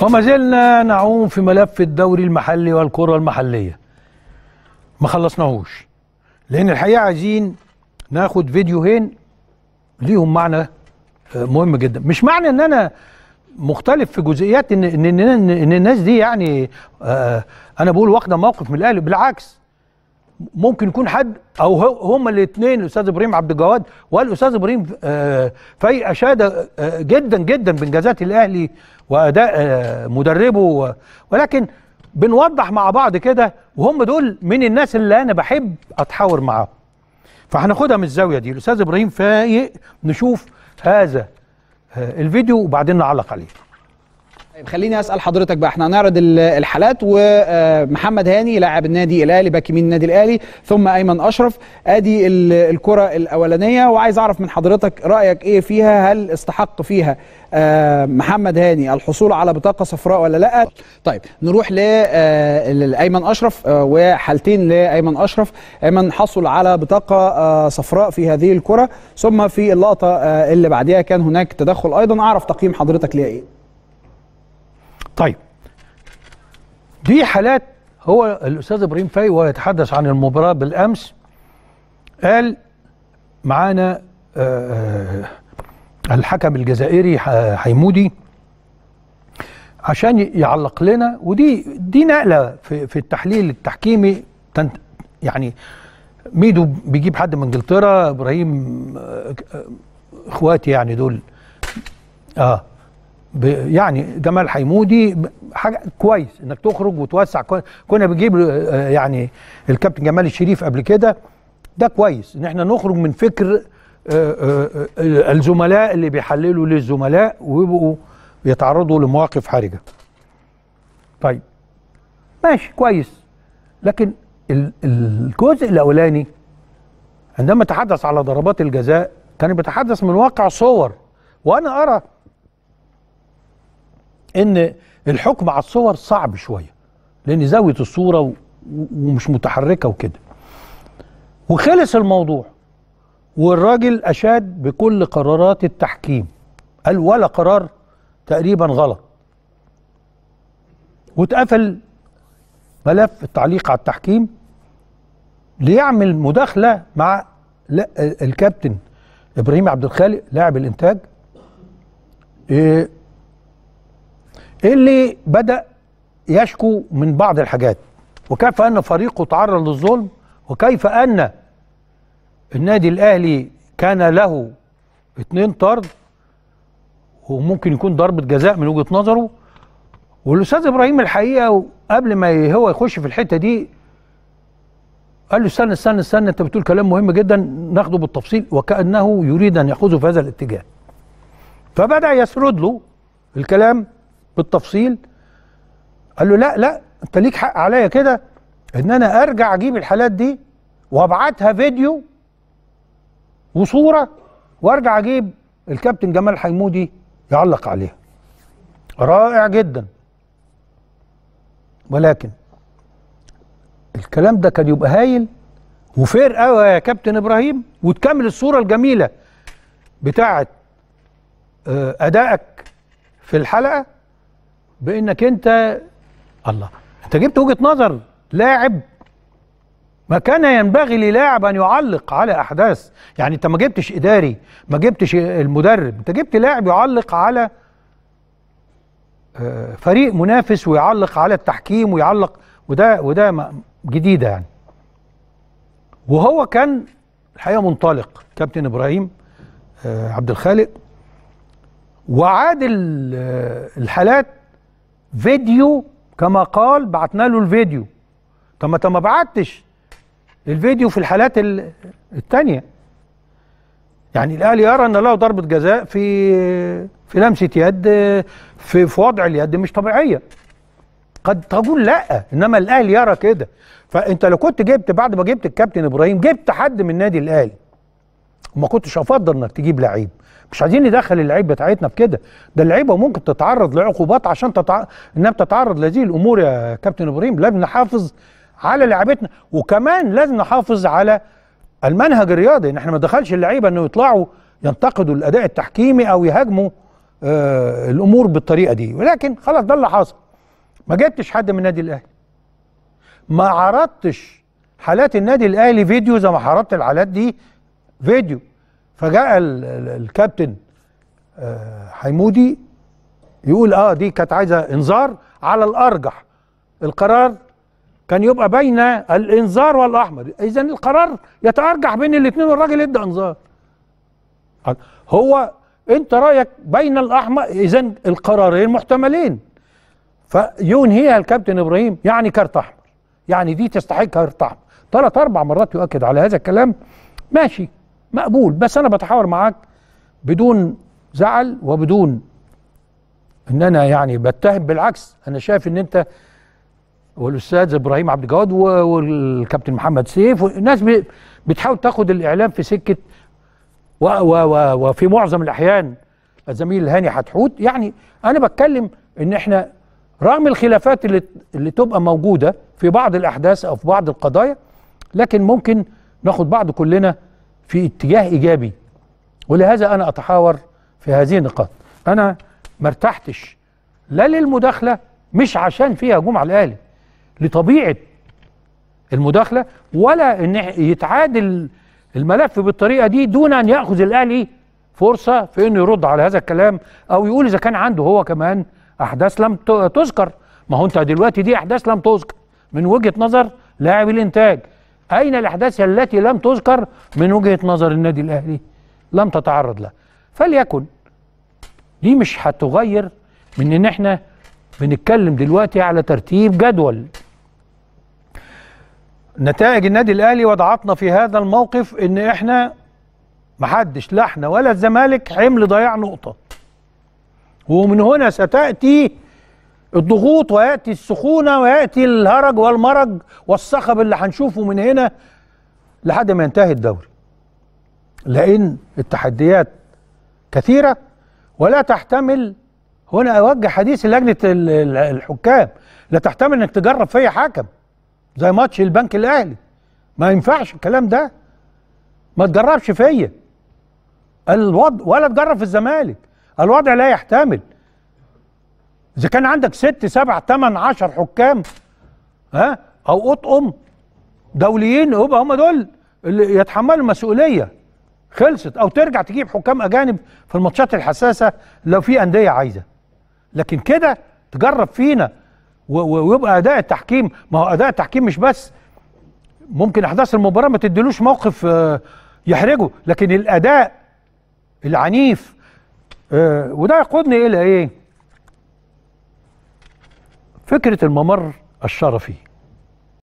وما زلنا نعوم في ملف الدوري المحلي والكرة المحلية ما خلصناهوش لأن الحقيقة عايزين ناخد فيديوهين ليهم معنى آه، مهم جدا مش معنى ان انا مختلف في جزئيات ان ان, إن, إن الناس دي يعني آه، آه، انا بقول واخده موقف من الاهلي بالعكس ممكن يكون حد او هما الاثنين الاستاذ ابراهيم عبد الجواد والاستاذ ابراهيم آه، في اشاد آه، جدا جدا بانجازات الاهلي واداء آه، مدربه ولكن بنوضح مع بعض كده وهم دول من الناس اللي انا بحب اتحاور معاهم فهناخدها من الزاويه دي الاستاذ ابراهيم فايق نشوف هذا الفيديو وبعدين نعلق عليه طيب خليني اسال حضرتك بقى احنا هنعرض الحالات ومحمد آه، هاني لاعب النادي الاهلي باك يمين النادي الاهلي ثم ايمن اشرف ادي الكره الاولانيه وعايز اعرف من حضرتك رايك ايه فيها هل استحق فيها آه، محمد هاني الحصول على بطاقه صفراء ولا لا طيب نروح آه، لايمن اشرف وحالتين لايمن اشرف ايمن حصل على بطاقه صفراء في هذه الكره ثم في اللقطه اللي بعدها كان هناك تدخل ايضا اعرف تقييم حضرتك ليها ايه طيب دي حالات هو الاستاذ ابراهيم فاي وهو يتحدث عن المباراه بالامس قال معانا آه، آه، الحكم الجزائري حيمودي عشان يعلق لنا ودي دي نقله في, في التحليل التحكيمي يعني ميدو بيجيب حد من انجلترا ابراهيم آه، اخواتي يعني دول اه يعني جمال حيمودي حاجه كويس انك تخرج وتوسع كنا بنجيب يعني الكابتن جمال الشريف قبل كده ده كويس ان احنا نخرج من فكر آه، آه، الزملاء اللي بيحللوا للزملاء ويبقوا يتعرضوا لمواقف حرجه. طيب ماشي كويس لكن الجزء الاولاني عندما تحدث على ضربات الجزاء كان بيتحدث من واقع صور وانا ارى ان الحكم على الصور صعب شويه لان زاويه الصوره ومش متحركه وكده وخلص الموضوع والراجل اشاد بكل قرارات التحكيم قال ولا قرار تقريبا غلط واتقفل ملف التعليق على التحكيم ليعمل مداخله مع الكابتن ابراهيم عبد الخالق لاعب الانتاج إيه اللي بدأ يشكو من بعض الحاجات وكيف أن فريقه تعرض للظلم وكيف أن النادي الأهلي كان له اتنين طرد وممكن يكون ضربة جزاء من وجهة نظره والأستاذ إبراهيم الحقيقة قبل ما هو يخش في الحتة دي قال له استنى استنى استنى انت بتقول كلام مهم جدا ناخده بالتفصيل وكانه يريد ان ياخذه في هذا الاتجاه. فبدا يسرد له الكلام بالتفصيل قال له لا لا انت ليك حق عليا كده ان انا ارجع اجيب الحالات دي وابعتها فيديو وصوره وارجع اجيب الكابتن جمال حيمودي يعلق عليها رائع جدا ولكن الكلام ده كان يبقى هايل وفير قوي يا كابتن ابراهيم وتكمل الصوره الجميله بتاعه آه، ادائك في الحلقه بانك انت الله انت جبت وجهه نظر لاعب ما كان ينبغي للاعب ان يعلق على احداث يعني انت ما جبتش اداري ما جبتش المدرب انت جبت لاعب يعلق على آه، فريق منافس ويعلق على التحكيم ويعلق وده وده جديده يعني وهو كان الحقيقه منطلق كابتن ابراهيم آه، عبد الخالق وعاد آه، الحالات فيديو كما قال بعتنا له الفيديو طب ما ما بعتش الفيديو في الحالات الثانيه يعني الاهلي يرى ان له ضربه جزاء في في لمسه يد في في وضع اليد مش طبيعيه قد تقول لا انما الاهلي يرى كده فانت لو كنت جبت بعد ما جبت الكابتن ابراهيم جبت حد من نادي الاهلي وما كنتش افضل انك تجيب لعيب مش عايزين ندخل اللعيب بتاعتنا بكده ده اللعيبه ممكن تتعرض لعقوبات عشان تتع... انها بتتعرض لهذه الامور يا كابتن ابراهيم لازم نحافظ على لعبتنا وكمان لازم نحافظ على المنهج الرياضي ان احنا ما ندخلش اللعيبه انه يطلعوا ينتقدوا الاداء التحكيمي او يهاجموا آه الامور بالطريقه دي ولكن خلاص ده اللي حصل ما جبتش حد من النادي الاهلي ما عرضتش حالات النادي الاهلي فيديو زي ما عرضت الحالات دي فيديو فجاء الكابتن آه، حيمودي يقول اه دي كانت عايزه انذار على الارجح القرار كان يبقى بين الانذار والاحمر اذا القرار يتارجح بين الاثنين والراجل ادى انذار هو انت رايك بين الاحمر اذا القرارين محتملين فينهيها الكابتن ابراهيم يعني كارت احمر يعني دي تستحق كارت احمر ثلاث اربع مرات يؤكد على هذا الكلام ماشي مقبول بس انا بتحاور معاك بدون زعل وبدون ان انا يعني بتهم بالعكس انا شايف ان انت والاستاذ ابراهيم عبد الجواد والكابتن محمد سيف والناس بتحاول تاخد الاعلام في سكه و و و وفي معظم الاحيان الزميل هاني حتحوت يعني انا بتكلم ان احنا رغم الخلافات اللي اللي تبقى موجوده في بعض الاحداث او في بعض القضايا لكن ممكن ناخد بعض كلنا في اتجاه إيجابي ولهذا أنا أتحاور في هذه النقاط أنا ما ارتحتش لا للمداخلة مش عشان فيها هجوم على الأهلي لطبيعة المداخلة ولا إن يتعادل الملف بالطريقة دي دون أن يأخذ الأهلي فرصة في إنه يرد على هذا الكلام أو يقول إذا كان عنده هو كمان أحداث لم تذكر ما هو أنت دلوقتي دي أحداث لم تذكر من وجهة نظر لاعب الإنتاج أين الأحداث التي لم تذكر من وجهة نظر النادي الأهلي لم تتعرض لها فليكن دي مش هتغير من ان احنا بنتكلم دلوقتي على ترتيب جدول نتائج النادي الاهلي وضعتنا في هذا الموقف ان احنا محدش لا احنا ولا الزمالك حمل ضياع نقطه ومن هنا ستاتي الضغوط وياتي السخونه وياتي الهرج والمرج والصخب اللي هنشوفه من هنا لحد ما ينتهي الدوري لان التحديات كثيره ولا تحتمل هنا اوجه حديث لجنه الحكام لا تحتمل انك تجرب فيا حكم زي ماتش البنك الاهلي ما ينفعش الكلام ده ما تجربش فيا الوضع ولا تجرب في الزمالك الوضع لا يحتمل اذا كان عندك ست سبع ثمان عشر حكام ها او اطقم دوليين يبقى هم دول اللي يتحملوا المسؤوليه خلصت او ترجع تجيب حكام اجانب في الماتشات الحساسه لو في انديه عايزه لكن كده تجرب فينا ويبقى اداء التحكيم ما هو اداء التحكيم مش بس ممكن احداث المباراه ما تديلوش موقف آه، يحرجه لكن الاداء العنيف آه، وده يقودني الى ايه فكرة الممر الشرفي